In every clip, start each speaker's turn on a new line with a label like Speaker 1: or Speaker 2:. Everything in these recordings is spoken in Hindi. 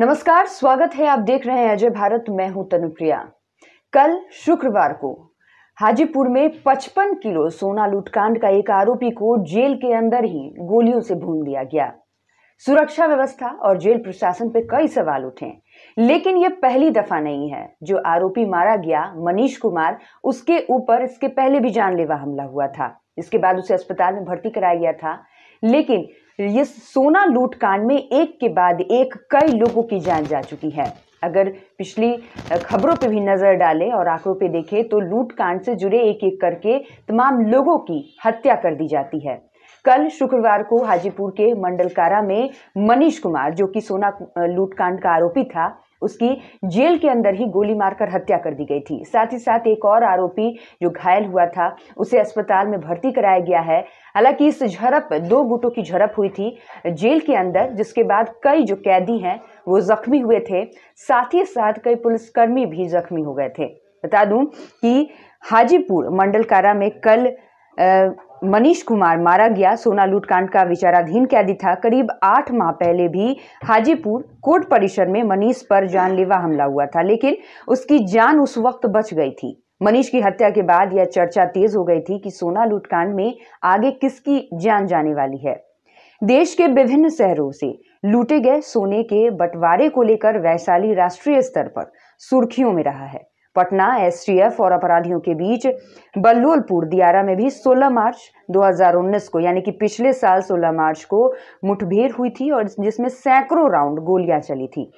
Speaker 1: नमस्कार स्वागत है आप देख रहे हैं अजय भारत मैं हूं तनुप्रिया कल शुक्रवार को हाजीपुर में 55 किलो सोना लूटकांड का एक आरोपी को जेल के अंदर ही गोलियों से भून दिया गया सुरक्षा व्यवस्था और जेल प्रशासन पर कई सवाल उठे लेकिन यह पहली दफा नहीं है जो आरोपी मारा गया मनीष कुमार उसके ऊपर इसके पहले भी जानलेवा हमला हुआ था इसके बाद उसे अस्पताल में भर्ती कराया गया था लेकिन ये सोना लूटकांड में एक के बाद एक कई लोगों की जान जा चुकी है अगर पिछली खबरों पे भी नज़र डालें और आंकड़ों पे देखें तो लूटकांड से जुड़े एक एक करके तमाम लोगों की हत्या कर दी जाती है कल शुक्रवार को हाजीपुर के मंडलकारा में मनीष कुमार जो कि सोना लूटकांड का आरोपी था उसकी जेल के अंदर ही गोली मारकर हत्या कर दी गई थी साथ ही साथ एक और आरोपी जो घायल हुआ था उसे अस्पताल में भर्ती कराया गया है हालांकि इस झड़प दो गुटों की झड़प हुई थी जेल के अंदर जिसके बाद कई जो कैदी हैं वो जख्मी हुए थे साथ ही साथ कई पुलिसकर्मी भी जख्मी हो गए थे बता दूं कि हाजीपुर मंडल कारा में कल मनीष कुमार मारा गया सोना लूटकांड का विचाराधीन कैदी था करीब आठ माह पहले भी हाजीपुर कोर्ट परिसर में मनीष पर जानलेवा हमला हुआ था लेकिन उसकी जान उस वक्त बच गई थी मनीष की हत्या के बाद यह चर्चा तेज हो गई थी कि सोना लूटकांड में आगे किसकी जान जाने वाली है देश के विभिन्न शहरों से लूटे गए सोने के बंटवारे को लेकर वैशाली राष्ट्रीय स्तर पर सुर्खियों में रहा है पटना एसटीएफ और अपराधियों के बीच बल्लोलपुर दियारा में भी 16 मार्च 2019 को यानी कि पिछले साल 16 मार्च को मुठभेड़ हुई थी और जिसमें सैकड़ों राउंड गोलियां चली थी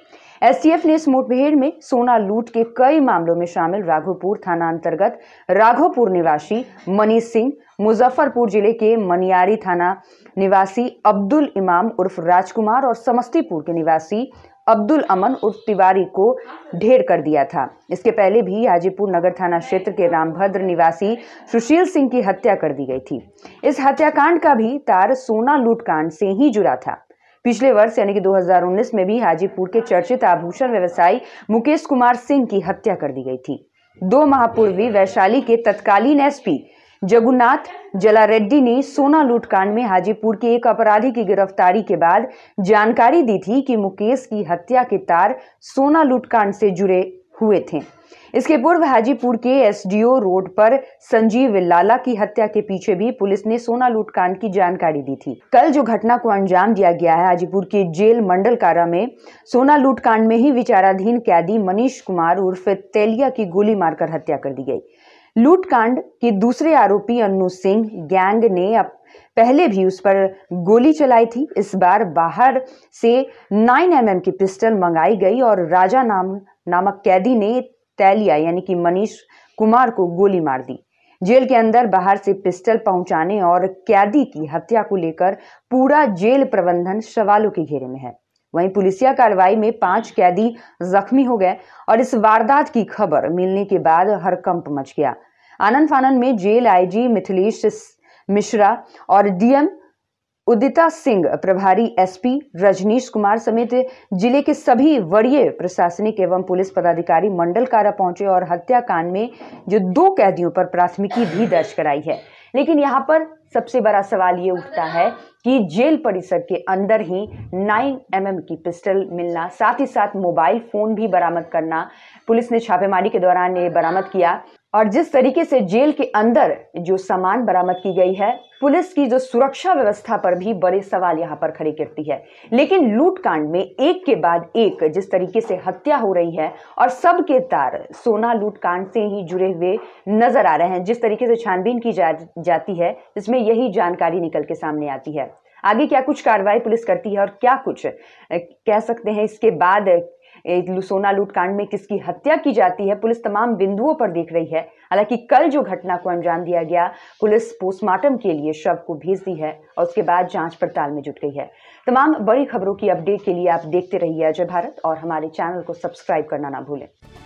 Speaker 1: एसटीएफ ने इस मुठभेड़ में सोना लूट के कई मामलों में शामिल राघोपुर थाना अंतर्गत राघोपुर निवासी मनीष सिंह मुजफ्फरपुर जिले के मनियारी थाना निवासी अब्दुल इमाम उर्फ राजकुमार और समस्तीपुर के निवासी अब्दुल अमन उर्फ तिवारी को ढेर कर दिया था इसके पहले भी हाजीपुर नगर थाना क्षेत्र के रामभद्र निवासी सुशील सिंह की हत्या कर दी गई थी इस हत्याकांड का भी तार सोना लूट कांड से ही जुड़ा था पिछले वर्ष यानी कि 2019 में भी हाजीपुर के चर्चित आभूषण व्यवसायी मुकेश कुमार सिंह की हत्या कर दी गई थी दो माह पूर्व वैशाली के तत्कालीन एसपी जगुनाथ जलारेड्डी ने सोना लूटकांड में हाजीपुर के एक अपराधी की गिरफ्तारी के बाद जानकारी दी थी कि मुकेश की हत्या के तार सोना लूटकांड से जुड़े हुए थे इसके पूर्व हाजीपुर के एसडीओ रोड पर संजीव लाला की हत्या के पीछे भी पुलिस ने सोना लूट कांड की जानकारी दी थी कल जो घटना को अंजाम दिया गया है हाजीपुर के जेल मंडल कारा में सोना लूट कांड में ही विचाराधीन कैदी मनीष कुमार उर्फ तेलिया की गोली मारकर हत्या कर दी गई लूटकांड के दूसरे आरोपी अनु सिंह गैंग ने पहले भी उस पर गोली चलाई थी इस बार बाहर से 9 एम mm की पिस्टल मंगाई गई और राजा नाम नामक कैदी ने तैलिया यानी कि मनीष कुमार को गोली मार दी जेल के अंदर बाहर से पिस्टल पहुंचाने और कैदी की हत्या को लेकर पूरा जेल प्रबंधन सवालों के घेरे में है वहीं पुलिसिया कार्रवाई में पांच कैदी जख्मी हो गए और इस वारदात की खबर मिलने के बाद हरकंप मच गया आनंद फानंद में जेल आईजी मिथिलेश मिश्रा और डीएम उदिता सिंह प्रभारी एसपी रजनीश कुमार समेत जिले के सभी वरीय प्रशासनिक एवं पुलिस पदाधिकारी मंडल कारा पहुंचे और हत्याकांड में जो दो कैदियों पर प्राथमिकी भी दर्ज कराई है लेकिन यहाँ पर सबसे बड़ा सवाल ये उठता है कि जेल परिसर के अंदर ही 9 एम mm की पिस्टल मिलना साथ ही साथ मोबाइल फोन भी बरामद करना पुलिस ने छापेमारी के दौरान ये बरामद किया और जिस तरीके से जेल के अंदर जो सामान बरामद की गई है पुलिस की जो सुरक्षा व्यवस्था पर भी बड़े सवाल यहाँ पर खड़े करती है लेकिन लूटकांड में एक के बाद एक जिस तरीके से हत्या हो रही है और सबके तार सोना लूटकांड से ही जुड़े हुए नजर आ रहे हैं जिस तरीके से छानबीन की जा, जाती है इसमें यही जानकारी निकल के सामने आती है आगे क्या कुछ कार्रवाई पुलिस करती है और क्या कुछ कह सकते हैं इसके बाद लुसोना लूटकांड में किसकी हत्या की जाती है पुलिस तमाम बिंदुओं पर देख रही है हालांकि कल जो घटना को अंजाम दिया गया पुलिस पोस्टमार्टम के लिए शव को भेज दी है और उसके बाद जांच पड़ताल में जुट गई है तमाम बड़ी खबरों की अपडेट के लिए आप देखते रहिए अजय भारत और हमारे चैनल को सब्सक्राइब करना ना भूलें